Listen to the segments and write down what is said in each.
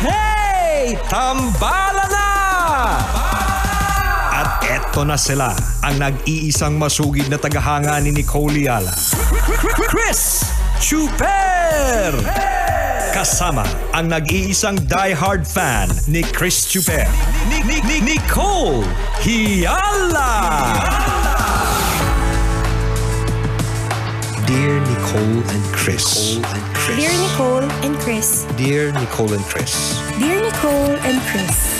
Hey! Tambala na! At eto na sila, ang nag-iisang masugid na tagahanga ni Nicole Yala. Chris Chuper! Kasama ang nag-iisang die-hard fan ni Chris Chuper. Ni- ni- ni- Nicole Hiala! Hiala! Dear Nicole and Chris. Nicole and Chris. Dear Nicole and Chris. Dear Nicole and Chris. Dear Nicole and Chris.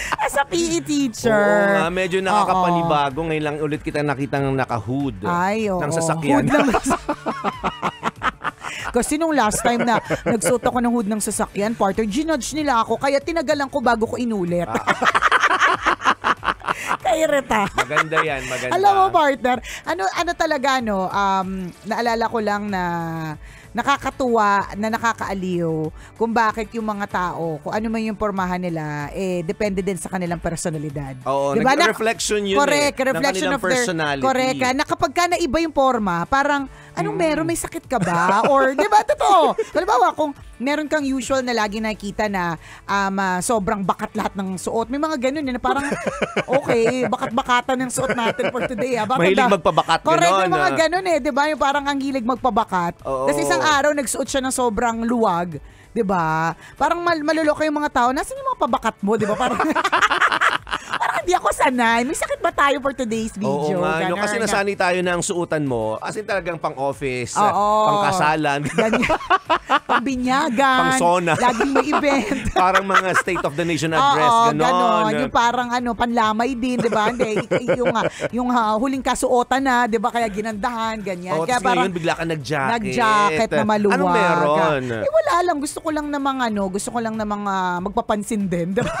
As a PE teacher. Oo nga, medyo nakakapanibago. Ngayon lang ulit kita nakita ng naka-hood. Ay, oo. Ng sasakyan. Hood lang. Kasi nung last time na nagsuot ako ng hood ng sasakyan, partner, ginudge nila ako. Kaya tinagalan ko bago ko inulit. Ah. Kairita. maganda yan, maganda. Alam mo, partner, ano, ano talaga, no, um, naalala ko lang na nakakatuwa na nakakaaliw kung bakit yung mga tao, kung ano man yung pormahan nila, eh, depende din sa kanilang personalidad. Oo, diba? reflection yun correct, eh, reflection ng of their, personality. Correct, na kapag ka na iba yung porma, parang anong meron? May sakit ka ba? Or, di ba, totoo. Halimbawa, kung meron kang usual na lagi nakikita na um, uh, sobrang bakat lahat ng suot, may mga ganun eh, na parang, okay, bakat-bakatan ng suot natin for today. Ha? Ah. Bakit Mahilig magpabakat. Correct, ganun, may mga ah. ganun eh, di ba? Yung parang ang hilig magpabakat. Oo. Tapos isang araw, nagsuot siya ng sobrang luwag. 'di ba? Parang mal maluloko yung mga tao. Nasaan yung mga pabakat mo, 'di ba? Parang parang hindi ako sanay. May sakit ba tayo for today's video? Oo nga, no, kasi nasanay tayo na ang suotan mo. As in talagang pang-office, pang-kasalan. Pang-binyagan. Pang-sona. Laging may event. parang mga state of the nation address, Oo, ganon. ganon. Yung parang ano, panlamay din, di ba? Hindi, yung, ah, yung uh, huling kasuotan na, di ba? Kaya ginandahan, ganyan. Oo, Kaya ngayon bigla ka nag-jacket. Nag-jacket na maluwag. Ano meron? Eh, wala lang. Gusto ko lang na mga ano, gusto ko lang na mga magpapansin din. di ba?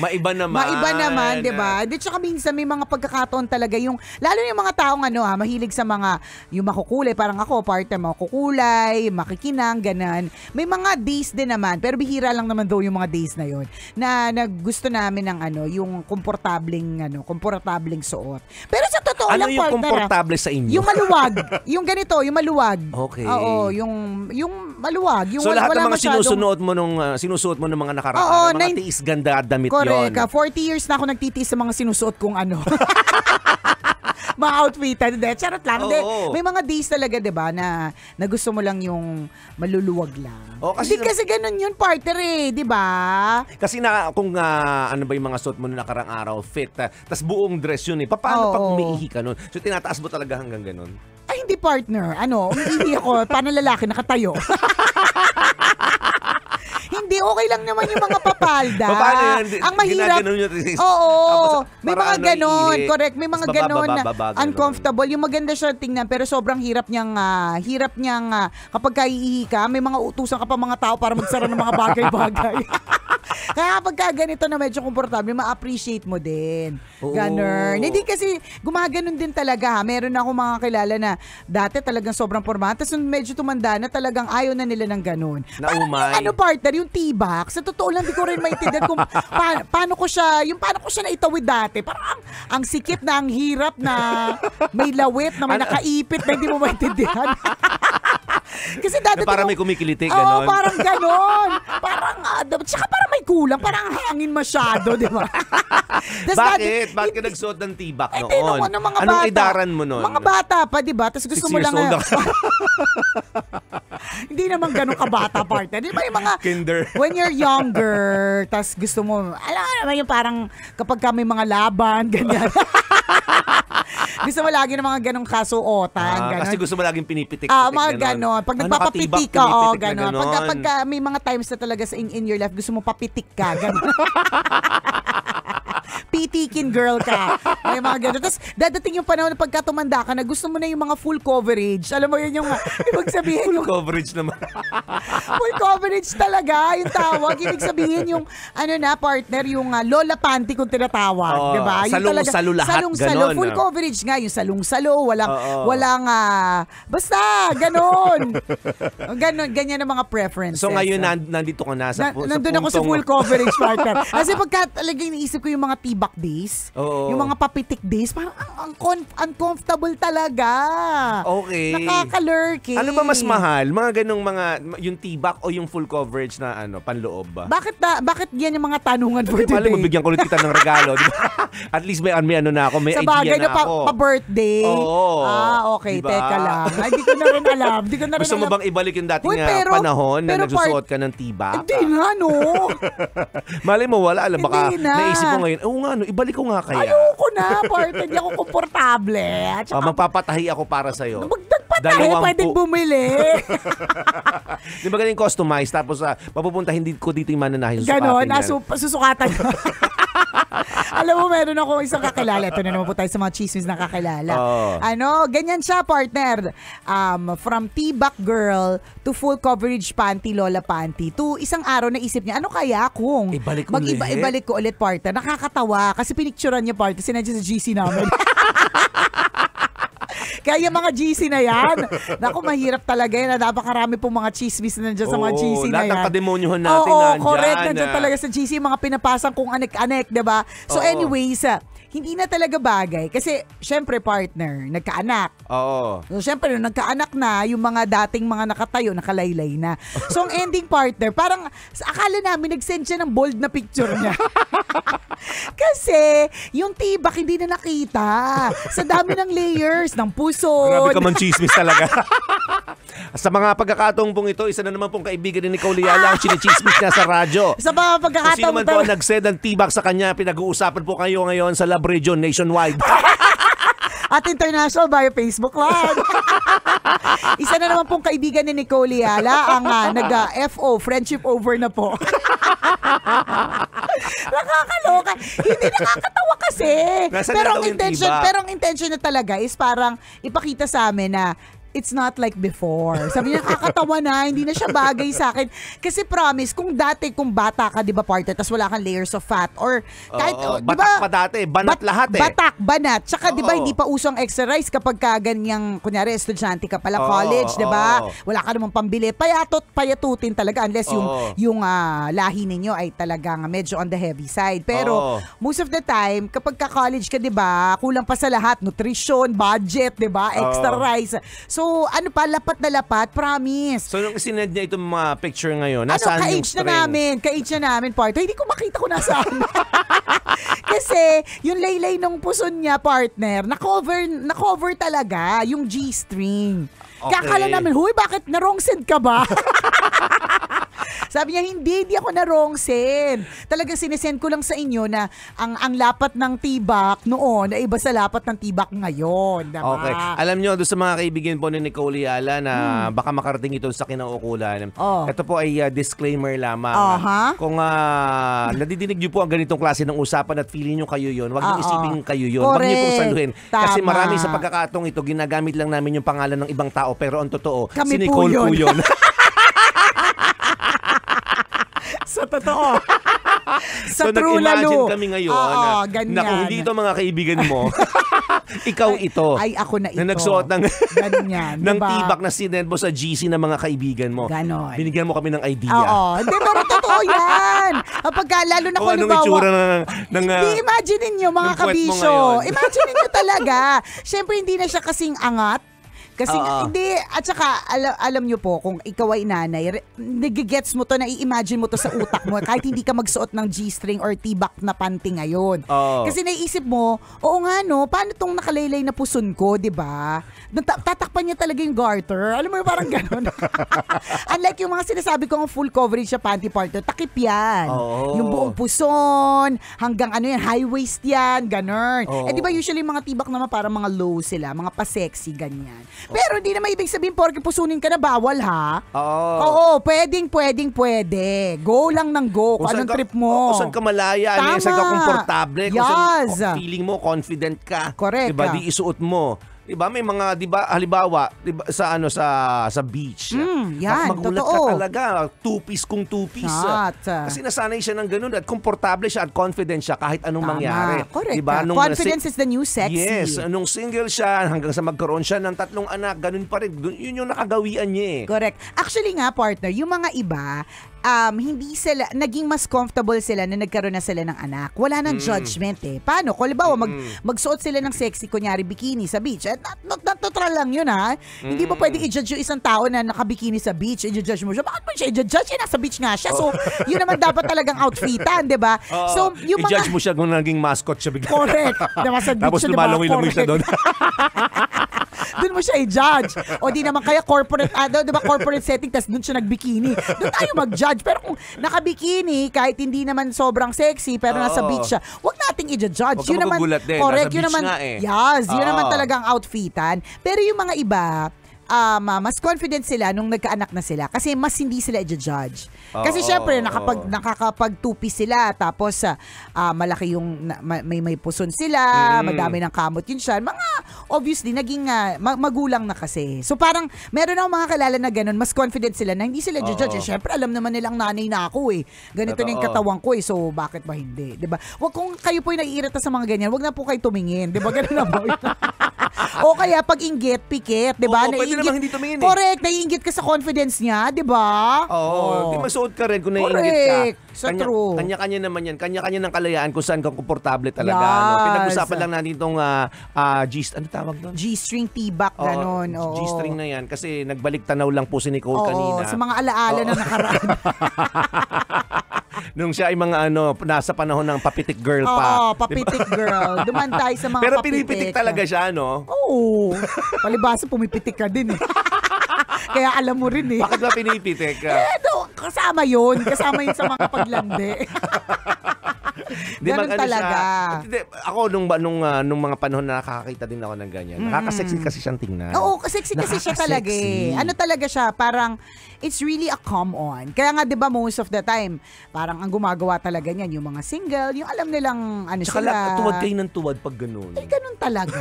Maiba naman. Maiba naman, 'di ba? Di tsaka minsan may mga pagkakataon talaga yung lalo yung mga taong ano, ha, ah, mahilig sa mga yung makukulay, parang ako part time makukulay, makikinang, ganan. May mga days din naman, pero bihira lang naman daw yung mga days na yon na, naggusto namin ng ano, yung komportableng ano, komportableng suot. Pero sa totoo ano lang yung partner, ah, komportable sa inyo? Yung maluwag, yung ganito, yung maluwag. Okay. Oo, yung yung maluwag, yung so, wala, lahat wala ng mga masyadong... Ah, sinusuot mo nung uh, sinusuot mo ng mga nakaraan, Oo, ano, mga nine... tiis ganda dami limit Correct. yun. Correct. Ah, 40 years na ako nagtitiis sa mga sinusuot kong ano. ma outfitan. De, charot lang. De, may mga days talaga, di ba, na, na gusto mo lang yung maluluwag lang. Oh, kasi Hindi kasi ganun yun, partner eh, di ba? Kasi na, kung uh, ano ba yung mga suit mo noong nakarang araw, fit, uh, tas buong dress yun eh. Paano oh, pag umiihi ka nun? So, tinataas mo talaga hanggang ganun? Ay, hindi partner. Ano, umiihi ako, paano lalaki nakatayo. Hindi, okay lang naman yung mga papalda. Ang mahirap. Nyo, Oo. may mga ano, ganon. Correct. May mga baba, ganon na uncomfortable. Yung maganda siya tingnan pero sobrang hirap niyang uh, hirap niyang uh, kapag kaiihi ka, may mga utusan ka pa mga tao para magsara ng mga bagay-bagay. Kaya kapag ka ganito na medyo komportable, ma-appreciate mo din. Oo. Ganun. Hindi kasi, gumaganon din talaga ha. Meron ako mga kilala na dati talagang sobrang formal. Tapos medyo tumanda na talagang ayaw na nila ng ganun. Naumay. Parang ano partner, yung T-box, sa totoo lang, di ko rin maintindihan kung pa- paano ko siya, yung paano ko siya naitawid dati. Parang ang, ang sikip na, ang hirap na may lawit na may nakaipit na hindi mo maintindihan. Kasi dati... Na parang may kumikiliti, ganon. oh, parang ganon. parang, uh, tsaka parang may kulang. Parang hangin masyado, di ba? Bakit? Bakit ka nagsuot ng tibak noon? Eh, ko, ano, Anong bata, idaran mo noon? Mga bata pa, di ba? Tapos gusto mo lang... Old hindi naman ganun kabata partner. Di ba yung mga... Kinder. When you're younger, tas gusto mo... Alam naman yung parang kapag kami mga laban, ganyan gusto mo lagi ng mga ganong kasuotan. Ah, ganon. Kasi gusto mo laging pinipitik. Ah, mga ganon. Pag ah, nagpapapitik ka, oh, ganon. Pag, pag, may mga times na talaga sa in, in your life, gusto mo papitik ka, ganon. pitikin girl ka. May mga ganun. Tapos dadating yung panahon na pagka tumanda ka na gusto mo na yung mga full coverage. Alam mo yun yung ibig sabihin. full yung, coverage naman. full coverage talaga yung tawag. Ibig sabihin yung ano na partner, yung uh, lola panty kung tinatawag. Oh, diba? Yung salong-salo lahat. Salong-salo. Full no? Ah. coverage nga. Yung salong-salo. Walang, oh, oh. walang, uh, basta, ganun. ganun, ganyan ang mga preferences. So ngayon, uh, nandito ka na sa, na, sa Nandun puntong... ako sa full coverage partner. Kasi pagka talaga iniisip ko yung mga tiba comeback days, Oo. yung mga papitik base, parang ang, ang conf- uncomfortable talaga. Okay. Nakaka-lurk Nakakalurky. Ano ba mas mahal? Mga ganong mga, yung t-back o yung full coverage na ano, panloob ba? Bakit ba, bakit yan yung mga tanungan for Hindi, today? Malay mo, ko ulit kita ng regalo. di At least may, may ano na ako, may Sa idea bagay na, na pa, ako. pa-birthday. Oo. Ah, okay. Diba? Teka lang. Ay, di ko na rin alam. Di ko na rin Gusto mo bang ibalik yung dating Uy, ah, pero- panahon na nagsusuot ka ng tibak? Hindi na, no? Malay mo, wala. Alam, baka na. naisip ko ngayon, oo nga, ano, ibalik ko nga kaya. Ayoko na, partner. Hindi ako komportable. At saka, ah, magpapatahi ako para sa'yo. Magdagpatahi, pwedeng bumili. Di ba galing customized? Tapos uh, mapupunta hindi ko dito yung mananahin. Ganon, ah, susukatan. Ganon, susukatan. Alam mo, meron ako isang kakilala. Ito na naman po tayo sa mga chismis na kakilala. Oh. Ano, ganyan siya, partner. Um, from T-back girl to full coverage panty, lola panty, to isang araw na isip niya, ano kaya kung ibalik mag ulit. ibalik ko ulit, partner. Nakakatawa kasi pinicturean niya, partner. Sinadya sa GC namin. Kaya yung mga GC na yan, naku, mahirap talaga yan. Ah, napakarami pong mga chismis na nandiyan sa mga GC na yan. Lahat ng kademonyohan natin Oo, nandyan. correct. Ah. Nandiyan talaga sa GC mga pinapasang kung anek-anek, ba diba? So Oo. anyways, ah, hindi na talaga bagay. Kasi, syempre, partner, nagkaanak. Oo. So, syempre, nung nagkaanak na, yung mga dating mga nakatayo, nakalaylay na. So, ang ending partner, parang, akala namin, nag-send siya ng bold na picture niya. kasi, yung tibak, hindi na nakita. Sa dami ng layers, ng puso, person. Grabe ka man chismis talaga. sa mga pagkakataong pong ito, isa na naman pong kaibigan ni Nicole Liala ang chinichismis niya sa radyo. Sa mga pagkakataong... Kung sino man po ang nagsaid ng tibak sa kanya, pinag-uusapan po kayo ngayon sa Lab Region Nationwide. At international via Facebook Live. Isa na naman pong kaibigan ni Nicole Liala ang uh, ah, nag-FO, uh, friendship over na po. Nakakaloka. Hindi nakakatawa kasi. Nasaan pero ang intention, pero ang intention na talaga is parang ipakita sa amin na it's not like before. Sabi niya, kakatawa na, hindi na siya bagay sa akin. Kasi promise, kung dati, kung bata ka, di ba, partner, tas wala kang layers of fat, or kahit, oh, oh, diba, batak pa dati, banat bat, lahat eh. Batak, banat. Tsaka, oh, di ba, hindi pa usong exercise kapag ka ganyang, kunyari, estudyante ka pala, oh, college, di ba? Oh, wala ka namang pambili. Payatot, payatutin talaga, unless yung, oh. yung uh, lahi ninyo ay talagang medyo on the heavy side. Pero, oh. most of the time, kapag ka college ka, di ba, kulang pa sa lahat, nutrition, budget, di ba, extra oh. rice. So, So, ano pa, lapat na lapat, promise. So, nung sinend niya itong mga picture ngayon, nasa ano, ka yung string? Ano, na namin, ka-age na namin, partner. Hindi ko makita ko nasaan. Kasi, yung laylay ng puson niya, partner, na-cover, na-cover talaga yung G-string. Okay. Kakala namin, huy, bakit na-wrong send ka ba? Sabi niya, hindi, di ako na narongsen. Talagang sinesend ko lang sa inyo na ang ang lapat ng tibak noon ay iba sa lapat ng tibak ngayon. Diba? Okay. Alam niyo, doon sa mga kaibigan po ni Nicole Yala na hmm. baka makarating ito sa kinaukulan, oh. ito po ay uh, disclaimer lamang. Uh-huh. Kung uh, nadidinig niyo po ang ganitong klase ng usapan at feeling niyo kayo yon, wag niyo ah, ah. isipin kayo yon. Wag niyo pong saluhin. Kasi marami sa pagkakatong ito, ginagamit lang namin yung pangalan ng ibang tao pero ang totoo, Kami si Nicole po yun. Po yun. totoo. sa so, true lalo. kami ngayon. Oo, na, ganyan. Naku, hindi ito mga kaibigan mo. Ikaw ay, ito. Ay, ako na ito. Na nagsuot ng, ganyan, ng diba? tibak na si mo sa GC ng mga kaibigan mo. Ganon. Binigyan mo kami ng idea. Oo. Hindi, pero totoo yan. Kapag ah, lalo na kung anong ba, itsura ng, ng, uh, di, ah, imagine ninyo mga kabisyo. Imagine ninyo talaga. Siyempre, hindi na siya kasing angat kasi nga, hindi, at saka alam, alam nyo po, kung ikaw ay nanay, nagigets mo to, nai-imagine mo to sa utak mo, kahit hindi ka magsuot ng G-string or T-back na panty ngayon. Oo. Kasi naiisip mo, oo nga no, paano tong nakalaylay na puson ko, di ba? Nata- Tatakpan niya talaga yung garter. Alam mo, yung parang ganun. Unlike yung mga sinasabi kong full coverage sa panty partner, takip yan. Oo. Yung buong puson, hanggang ano yan, high waist yan, ganun. Oo. Eh di ba usually mga T-back naman para mga low sila, mga pa-sexy, ganyan. Pero hindi naman ibig sabihin porke pusunin ka na bawal ha. Oo. Oo, pwedeng, pwedeng, pwede. Go lang ng go. Kung anong ka, trip mo? Kung saan ka malaya, Tama. Ano saan ka komportable, kung saan feeling mo, confident ka. Correct. Diba, di isuot mo. 'di diba? May mga 'di ba halimbawa, 'di ba sa ano sa sa beach. Mm, yan, magulat totoo. ka talaga, two-piece kung two-piece. Not. Kasi nasanay siya ng ganun at komportable siya at confident siya kahit anong Tama. mangyari. Diba? Correct. 'Di ba? Nung Confidence is the new sexy. Yes, nung single siya hanggang sa magkaroon siya ng tatlong anak, ganun pa rin. Yun yung nakagawian niya eh. Correct. Actually nga partner, yung mga iba um, hindi sila, naging mas comfortable sila na nagkaroon na sila ng anak. Wala nang mm. judgment eh. Paano? Kung halimbawa, mag, mm. magsuot sila ng sexy, kunyari bikini sa beach, eh, not, not, not natural lang yun ha. Mm. Hindi mo mm. pwedeng i-judge yung isang tao na nakabikini sa beach, i-judge mo siya. Bakit mo siya i-judge? Eh, nasa beach nga siya. So, oh. yun naman dapat talagang outfitan, di ba? Uh, so, yung I-judge mo siya kung naging mascot siya bigla. Correct. Diba, sa beach, Tapos lumalungoy-lungoy siya doon. doon mo siya i-judge. O di naman kaya corporate, uh, di ba corporate setting, tas doon siya nagbikini. Doon tayo mag-judge. Pero kung nakabikini, kahit hindi naman sobrang sexy, pero nasa oh. beach siya, wag nating i-judge. Huwag yun naman, din. nasa yun naman, eh. yes, yun oh. naman talagang outfitan. Pero yung mga iba, um, mas confident sila nung nagkaanak na sila kasi mas hindi sila i-judge. Kasi oh, syempre nakapag oh. nakakapag sila tapos uh, malaki yung may may puson sila, mm. madami ng kamot yun siya. Mga obviously naging uh, magulang na kasi. So parang meron akong mga kalala na ganun, mas confident sila na hindi sila i-judge. Oh, syempre alam naman nilang nanay na ako eh. Ganito Pero, na yung katawan ko eh. So bakit ba hindi, 'di ba? Wag kung kayo po ay naiirita sa mga ganyan, wag na po kayo tumingin, 'di ba? Ganun na po. o kaya pag inggit, pikit, 'di ba? Oo, pwede namang hindi tumingin eh. Correct, naiinggit ka sa confidence niya, 'di ba? Oo, di masuot ka rin kung naiinggit ka. Correct. Sa true. Kanya-kanya naman yan. Kanya-kanya ng kalayaan kung saan kang komportable talaga. Yes. No? Pinag-usapan lang natin itong uh, uh, G, ano tawag doon? G-string T-back, ganun. Oh. G-string na yan. Kasi nagbalik tanaw lang po si Nicole Oo, kanina. sa mga alaala na nakaraan. nung siya ay mga ano, nasa panahon ng papitik girl pa. Oo, oh, papitik diba? girl. Duman tayo sa mga Pero papitik. pinipitik talaga ah. siya, no? Oo. Palibasa, pumipitik ka din eh. Kaya alam mo rin eh. Bakit ba pinipitik ka? Eh, do, kasama yun. Kasama yun sa mga paglandi. Di Ganun mag, talaga. Ano siya, ako, nung, nung, uh, nung mga panahon na nakakakita din ako ng ganyan, mm nakakasexy kasi siyang tingnan. Oo, sexy kasi siya talaga eh. Ano talaga siya, parang, it's really a come on. Kaya nga, di ba, most of the time, parang ang gumagawa talaga niyan, yung mga single, yung alam nilang, ano Tsaka sila. Tsaka tuwad kayo ng tuwad pag ganun. Eh, ganun talaga.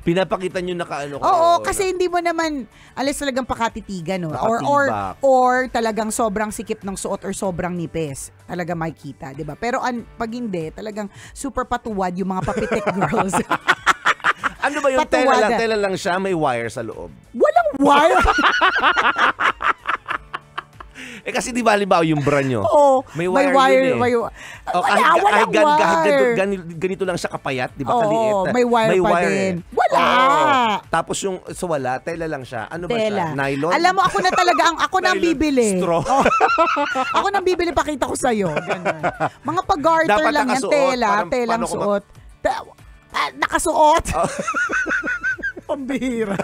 Pinapakita nyo nakaano ko. Oo, or, kasi hindi mo naman, alas talagang pakatitigan, no? Or, or, or talagang sobrang sikip ng suot or sobrang nipis talaga makikita, 'di ba? Pero an, pag hindi, talagang super patuwad yung mga papitek girls. ano ba yung tela lang, tela lang siya, may wire sa loob? Walang wire! Eh kasi di ba halimbawa yung bra nyo? Oo. May wire, may wire yun eh. May, oh, wala, kahit, wala kahit gan, wire. Kahit ganito, ganito lang siya kapayat, di ba? Oo, kaliit. may wire may pa wire din. Wala. Oh, tapos yung, so wala, tela lang siya. Ano ba tela. siya? Nylon? Alam mo, ako na talaga, ang, ako na ang bibili. Straw. Oh. ako na ang bibili, pakita ko sa'yo. Ganun. Mga pag-garter lang yan, tela, tela ang suot. Da, ah, nakasuot. Oh. pambihira.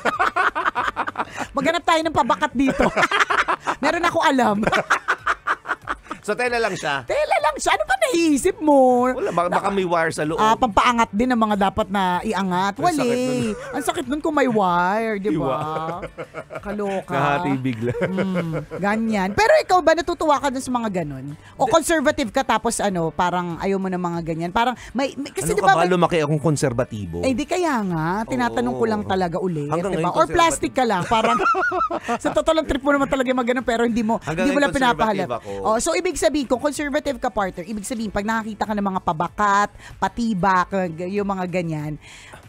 Maghanap tayo ng pabakat dito. Meron ako alam. So tela lang siya? Tela lang siya. Ano ba naisip mo? Wala, baka, baka may wire sa loob. Ah, pampaangat din ang mga dapat na iangat. Wali. Ang sakit nun kung may wire, di ba? Kaloka. Nahati bigla. mm, ganyan. Pero ikaw ba natutuwa ka dun sa mga ganun? O conservative ka tapos ano, parang ayaw mo ng mga ganyan? Parang may, may kasi ano diba, ka ba lumaki akong konserbatibo? Eh di kaya nga, tinatanong Oo. ko lang talaga uli, di ba? Or plastic ka lang. Parang sa totoo lang trip mo naman talaga yung mga ganun pero hindi mo, Hanggang hindi mo lang pinapahalap. Oh, so ibig ibig sabihin, kung conservative ka partner, ibig sabihin, pag nakakita ka ng mga pabakat, patibak, yung mga ganyan,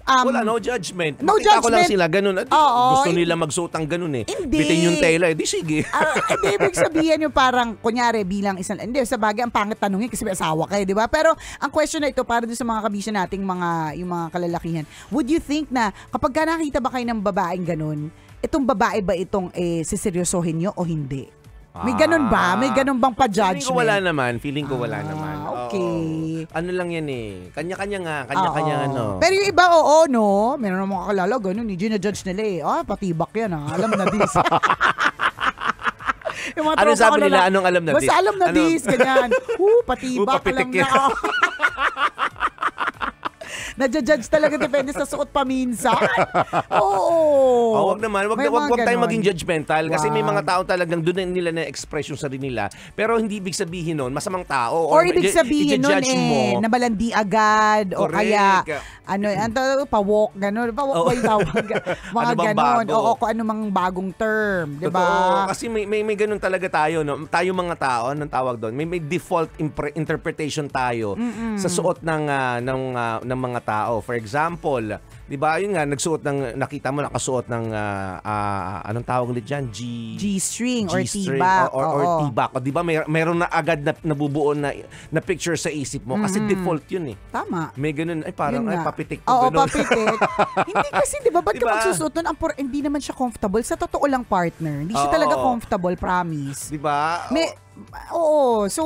Um, Wala, no judgment. No Makita judgment. ko lang sila, ganun. At Oo, gusto nila magsuotang ganun eh. Hindi. Bitin yung tela eh. Di sige. uh, ibig sabihin yung parang, kunyari, bilang isang, hindi, sa bagay, ang pangit tanongin kasi may asawa ka eh, di ba? Pero ang question na ito, para doon sa mga kabisya nating mga, yung mga kalalakihan, would you think na kapag ka nakita ba kayo ng babaeng ganun, itong babae ba itong eh, siseryosohin nyo o hindi? May ganun ba? May ah. ganun bang pa-judgment? Feeling ko wala naman. Feeling ko wala ah, naman. Okay. Oo. Ano lang yan eh. Kanya-kanya nga. Kanya-kanya oo. ano. Pero yung iba, oo, no? Meron mga kakalala, ganun. Hindi eh, judge nila eh. Ah, patibak yan ah. Alam na this. yung mga ano sabi nila? Lang, anong alam na basta this? Basta alam na ano? this. Ganyan. Oo, patibak. Ooh, alam na. Nadja-judge talaga depende sa suot paminsan. Oo. Oh, wag naman. Wag, may wag, wag tayong maging judgmental. Wow. Kasi may mga tao talagang doon nila na-express yung sarili nila. Pero hindi ibig sabihin nun, masamang tao. Or, or ibig sabihin nun eh, mo. nabalandi agad. Correct. O kaya, ano, anto, pawok, gano'n. Pawok oh. ba yung oh. tawag? Ano mga ano gano'n. Oo, kung ano mang bagong term. Di ba? Kasi may, may, may ganun talaga tayo. No? Tayo mga tao, anong tawag doon? May, may default interpretation tayo mm -mm. sa suot ng, uh, ng, uh, ng mga tao. For example, 'di ba? Yun nga nagsuot ng nakita mo nakasuot ng uh, uh, anong tawag ulit diyan? G G-string, G-string or T-back. Or, or, or T-back. 'di ba may meron na agad na nabubuo na na picture sa isip mo kasi mm-hmm. default 'yun eh. Tama. May ganun ay parang ay papitik ko Oo, ganun. papitik. hindi kasi 'di ba ba't diba? ka magsusuot nun ang por- hindi naman siya comfortable sa totoo lang partner. Hindi siya Oo. talaga comfortable, promise. 'Di ba? May Oo. So,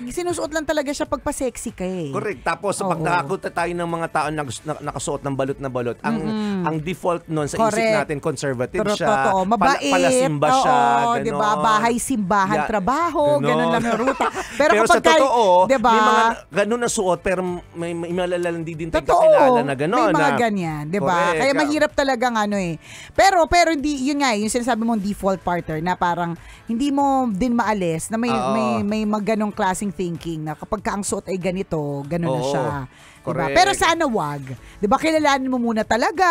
sinusuot lang talaga siya pagpa-sexy ka eh. Correct. Tapos, Oo. pag nakakunta tayo ng mga tao na, na nakasuot ng balot na balot, ang mm-hmm. ang default noon sa Correct. isip natin, conservative Pero, siya. Totoo. Mabait. Pala, palasimba Oo, siya. Ganon. Diba? Bahay, simbahan, yeah. trabaho. Ganon. ganon lang yung ruta. Pero, pero kapag sa totoo, diba? may mga ganun na suot, pero may, may malalalang di din tayo kakilala na ganon. May mga na, ganyan. Diba? Correct. Kaya mahirap talaga ng ano eh. Pero, pero hindi, yun nga, eh, yung sinasabi mong default partner na parang hindi mo din maalis na may Oo. may may magganong klaseng thinking na kapag ka ang suot ay ganito, ganun na siya. Diba? Pero sana wag. 'Di ba? Kilalanin mo muna talaga.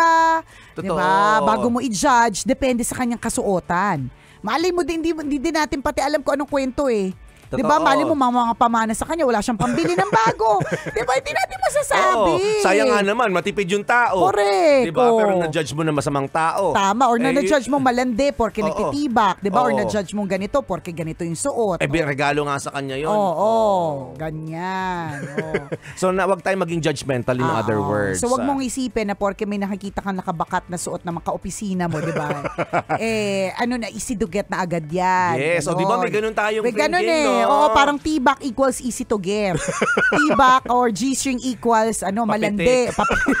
'Di ba? Bago mo i-judge, depende sa kanyang kasuotan. Malay mo din hindi, hindi din natin pati alam ko anong kwento eh. Totoo. Di ba? Mali mo mga pamana sa kanya, wala siyang pambili ng bago. di ba? Hindi natin masasabi. Oo. Sayang nga naman, matipid yung tao. Correct. Di ba? Pero na-judge mo na masamang tao. Tama. Or na eh, judge mo malandi porque oo. nagtitibak. Di ba? Or na-judge mo ganito porque ganito yung suot. Eh, regalo nga sa kanya yon. Oo. oo. Ganyan. Oo. so, na, wag tayo maging judgmental in oo. other words. So, wag ah. mong isipin na porque may nakikita kang nakabakat na suot na mga kaopisina mo, di ba? eh, ano na, isiduget na agad yan. Yes. Ganun. O, di ba? May ganun tayong may ganun eh. no? eh. Oo, parang tibak equals easy to get. tibak or G-string equals ano, malandi. Papitik.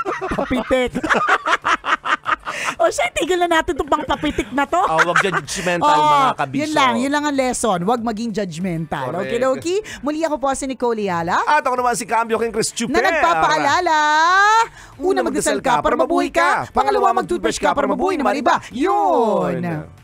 Papitik. o siya, tigil na natin itong pangpapitik na to. oh, wag judgmental oh, mga kabiso. Yun lang, yun lang ang lesson. Wag maging judgmental. Okay, Okay, Muli ako po si Nicole Yala. At ako naman si Cambio King Chris Chuper. Na nagpapaalala, una, una magdasal ka para mabuhay ka. Pangalawa, mag-toothbrush ka para mabuhay na iba. Yun! yun.